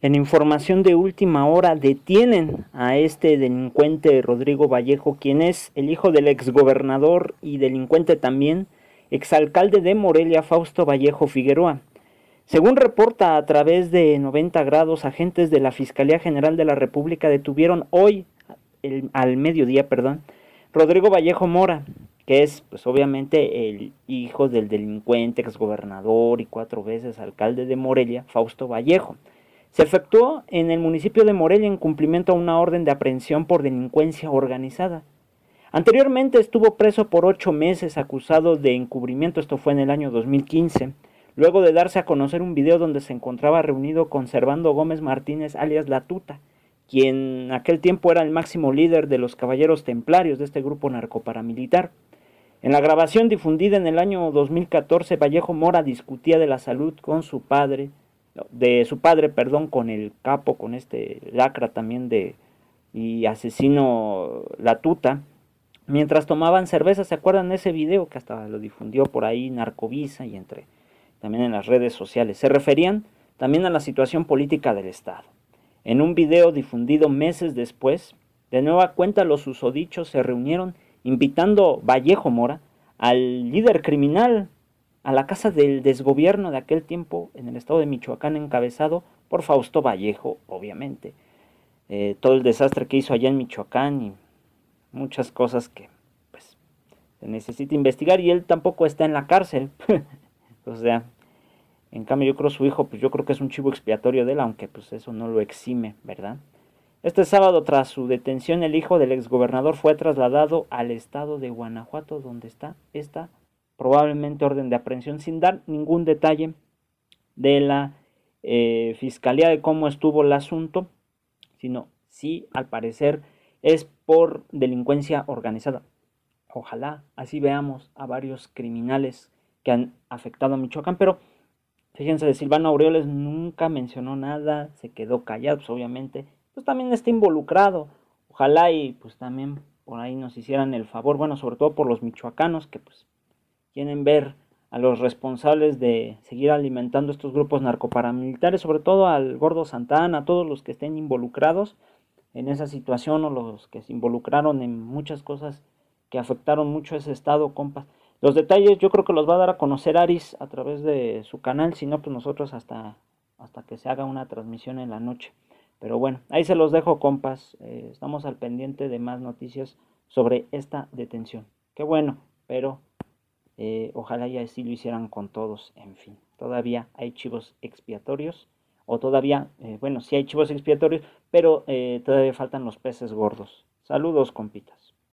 En información de última hora detienen a este delincuente Rodrigo Vallejo, quien es el hijo del exgobernador y delincuente también, exalcalde de Morelia Fausto Vallejo Figueroa. Según reporta a través de 90 grados, agentes de la Fiscalía General de la República detuvieron hoy, al mediodía, perdón, Rodrigo Vallejo Mora, que es pues obviamente el hijo del delincuente exgobernador y cuatro veces alcalde de Morelia, Fausto Vallejo. Se efectuó en el municipio de Morelia en cumplimiento a una orden de aprehensión por delincuencia organizada. Anteriormente estuvo preso por ocho meses acusado de encubrimiento, esto fue en el año 2015, luego de darse a conocer un video donde se encontraba reunido con Servando Gómez Martínez alias La Tuta, quien en aquel tiempo era el máximo líder de los caballeros templarios de este grupo narcoparamilitar. En la grabación difundida en el año 2014, Vallejo Mora discutía de la salud con su padre, de su padre, perdón, con el capo, con este lacra también de y asesino La Tuta, mientras tomaban cerveza, ¿se acuerdan de ese video que hasta lo difundió por ahí Narcovisa y entre también en las redes sociales? Se referían también a la situación política del Estado. En un video difundido meses después, de nueva cuenta los usodichos se reunieron invitando Vallejo Mora al líder criminal a la casa del desgobierno de aquel tiempo en el estado de Michoacán encabezado por Fausto Vallejo, obviamente. Eh, todo el desastre que hizo allá en Michoacán y muchas cosas que pues, se necesita investigar y él tampoco está en la cárcel. o sea, en cambio yo creo su hijo, pues yo creo que es un chivo expiatorio de él, aunque pues eso no lo exime, ¿verdad? Este sábado, tras su detención, el hijo del exgobernador fue trasladado al estado de Guanajuato, donde está esta probablemente orden de aprehensión, sin dar ningún detalle de la eh, fiscalía de cómo estuvo el asunto, sino si al parecer, es por delincuencia organizada. Ojalá así veamos a varios criminales que han afectado a Michoacán, pero fíjense, de Silvano Aureoles nunca mencionó nada, se quedó callado, pues obviamente, pues también está involucrado. Ojalá y pues también por ahí nos hicieran el favor, bueno, sobre todo por los michoacanos, que pues quieren ver a los responsables de seguir alimentando estos grupos narcoparamilitares, sobre todo al gordo Santana, a todos los que estén involucrados en esa situación o los que se involucraron en muchas cosas que afectaron mucho a ese estado, compas. Los detalles yo creo que los va a dar a conocer Aris a través de su canal, si no, pues nosotros hasta, hasta que se haga una transmisión en la noche. Pero bueno, ahí se los dejo, compas. Eh, estamos al pendiente de más noticias sobre esta detención. Qué bueno, pero eh, ojalá ya así lo hicieran con todos, en fin. Todavía hay chivos expiatorios, o todavía, eh, bueno, sí hay chivos expiatorios, pero eh, todavía faltan los peces gordos. Saludos, compitas.